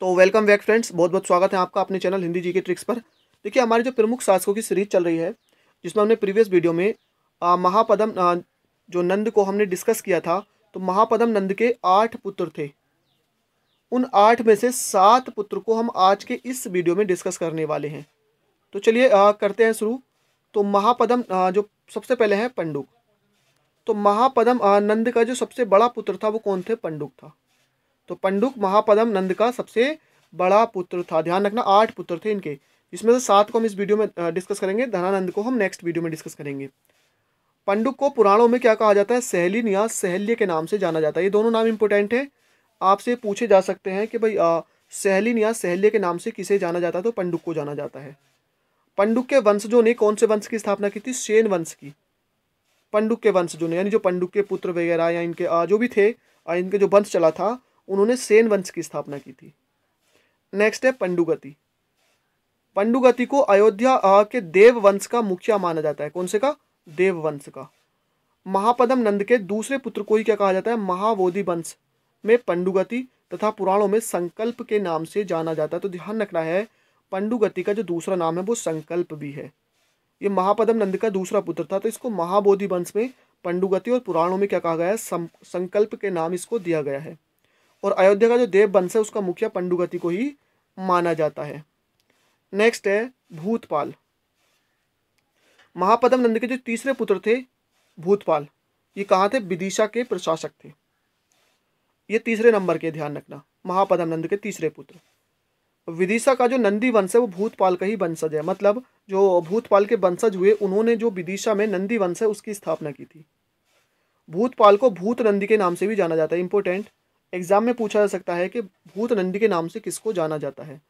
तो welcome back friends बहुत बहुत स्वागत है आपका अपने चैनल हिंदी जी के ट्रिक्स पर देखिए हमारी जो प्रमुख शासकों की सीरीज चल रही है जिसमें हमने प्रीवियस वीडियो में आ, महापदम आ, जो नंद को हमने डिस्कस किया था तो महापदम नंद के आठ पुत्र थे उन आठ में से सात पुत्र को हम आज के इस वीडियो में डिस्कस करने वाले हैं तो चलिए करते हैं शुरू तो महापदम आ, जो सबसे पहले हैं पंडुक तो महापदम नंद का जो सबसे बड़ा पुत्र था वो कौन थे पंडुक था तो पंडुक महापदम नंद का सबसे बड़ा पुत्र था ध्यान रखना आठ पुत्र थे इनके जिसमें से सात को हम इस वीडियो में डिस्कस करेंगे धनानंद को हम नेक्स्ट वीडियो में डिस्कस करेंगे पंडुक को पुराणों में क्या कहा जाता है सहेली या सहल्य के नाम से जाना जाता है ये दोनों नाम इंपॉर्टेंट है आपसे पूछे जा सकते हैं कि भाई सहेली या सहल्य के नाम से किसे जाना जाता है तो पंडुक को जाना जाता है पंडुक के वंशजों ने कौन से वंश की स्थापना की थी सेन वंश की पंडुक के वंशजों ने यानी जो पंडुक के पुत्र वगैरह या इनके जो भी थे इनके जो वंश चला था उन्होंने सेन वंश की स्थापना की थी नेक्स्ट है पंडुगति पंडुगति को अयोध्या के देव वंश का मुखिया माना जाता है कौन से का देव वंश का महापदम नंद के दूसरे पुत्र को ही क्या कहा जाता है महाबोधि वंश में पंडुगति तथा पुराणों में संकल्प के नाम से जाना जाता है तो ध्यान रखना है पंडुगति का जो दूसरा नाम है वो संकल्प भी है ये महापदम नंद का दूसरा पुत्र था तो इसको महाबोधि वंश में पंडुगति और पुराणों में क्या कहा गया है संकल्प के नाम इसको दिया गया है और अयोध्या का जो देव वंश है उसका मुखिया पंडुगति को ही माना जाता है नेक्स्ट है भूतपाल महापदम नंद के जो तीसरे पुत्र थे भूतपाल ये कहाँ थे विदिशा के प्रशासक थे ये तीसरे नंबर के ध्यान रखना महापदम नंद के तीसरे पुत्र विदिशा का जो नंदी वंश है वो भूतपाल का ही वंशज है मतलब जो भूतपाल के वंशज हुए उन्होंने जो विदिशा में नंदी वंश है उसकी स्थापना की थी भूतपाल को भूत नंदी के नाम से भी जाना जाता है इंपोर्टेंट एग्जाम में पूछा जा सकता है कि भूत नंदी के नाम से किसको जाना जाता है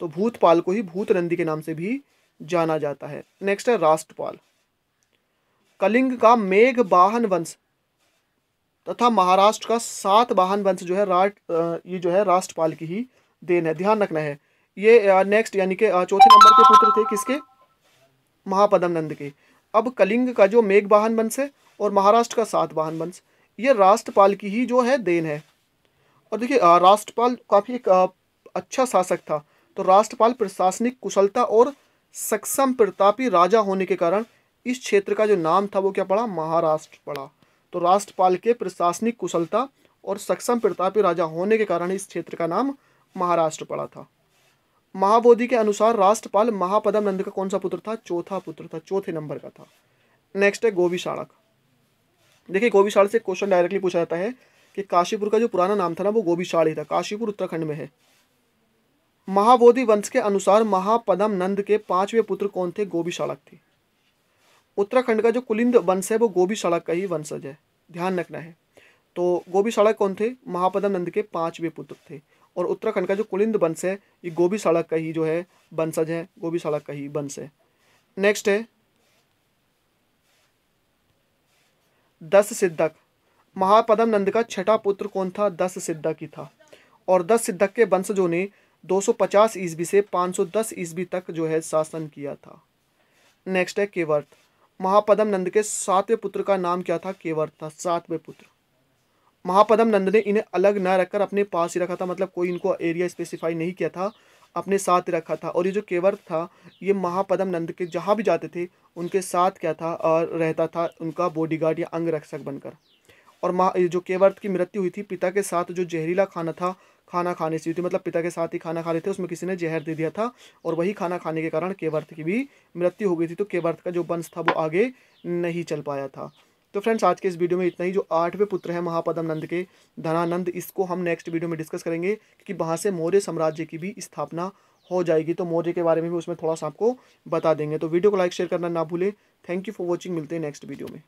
तो भूतपाल को ही भूत नंदी के नाम से भी जाना जाता है नेक्स्ट है राष्ट्रपाल कलिंग का मेघ बाहन वंश तथा महाराष्ट्र का सात वाहन वंश जो है राट ये जो है राष्ट्रपाल की ही देन है ध्यान रखना है ये नेक्स्ट यानी कि चौथे नंबर के पुत्र थे किसके महापदम नंद के अब कलिंग का जो मेघ वाहन वंश है और महाराष्ट्र का सात वाहन वंश ये राष्ट्रपाल की ही जो है देन है और देखिए राष्ट्रपाल काफ़ी एक अच्छा शासक था तो राष्ट्रपाल प्रशासनिक कुशलता और सक्षम प्रतापी राजा होने के कारण इस क्षेत्र का जो नाम था वो क्या पड़ा महाराष्ट्र पड़ा तो राष्ट्रपाल के प्रशासनिक कुशलता और सक्षम प्रतापी राजा होने के कारण इस क्षेत्र का नाम महाराष्ट्र पड़ा था महाबोधि के अनुसार राष्ट्रपाल महापदम नंद का कौन सा पुत्र था चौथा पुत्र था चौथे नंबर का था नेक्स्ट है गोविशाड़क देखिए गोविशाड़ से क्वेश्चन डायरेक्टली पूछा जाता है कि काशीपुर का जो पुराना नाम था ना वो गोबीशाड़ ही था काशीपुर उत्तराखंड में है महाबोधि वंश के अनुसार महापदम नंद के पांचवें पुत्र कौन थे गोभी शाड़क थे उत्तराखंड का जो कुलिंद वंश है वो गोभी शाड़क का ही वंशज है ध्यान रखना है तो गोभी शाड़क कौन थे महापदम नंद के पांचवें पुत्र थे और उत्तराखंड का जो कुलिंद वंश है ये गोभी शाड़क का ही जो है वंशज है गोभी शाड़क का ही वंश है नेक्स्ट है दस सिद्धक महापदम नंद का छठा पुत्र कौन था दस सिद्धक की था और दस सिद्धक के वंशजों ने 250 ईस्वी से 510 ईस्वी तक जो है शासन किया था नेक्स्ट है केवर्त महापदम नंद के सातवें पुत्र का नाम क्या था केवर्त था सातवें पुत्र महापदम नंद ने इन्हें अलग न रखकर अपने पास ही रखा था मतलब कोई इनको एरिया स्पेसिफाई नहीं किया था अपने साथ ही रखा था और ये जो केवर्त था ये महापदम नंद के जहाँ भी जाते थे उनके साथ क्या था और रहता था उनका बॉडीगार्ड या अंग रक्षक बनकर और माँ जो केवर्त की मृत्यु हुई थी पिता के साथ जो जहरीला खाना था खाना खाने से हुई थी मतलब पिता के साथ ही खाना खा रहे थे उसमें किसी ने जहर दे दिया था और वही खाना खाने के कारण केवर्त की भी मृत्यु हो गई थी तो केवर्त का जो वंश था वो आगे नहीं चल पाया था तो फ्रेंड्स आज के इस वीडियो में इतना ही जो आठवें पुत्र है नंद के धनानंद इसको हम नेक्स्ट वीडियो में डिस्कस करेंगे क्योंकि वहाँ से मौर्य साम्राज्य की भी स्थापना हो जाएगी तो मौर्य के बारे में भी उसमें थोड़ा सा आपको बता देंगे तो वीडियो को लाइक शेयर करना ना भूलें थैंक यू फॉर वॉचिंग मिलते हैं नेक्स्ट वीडियो में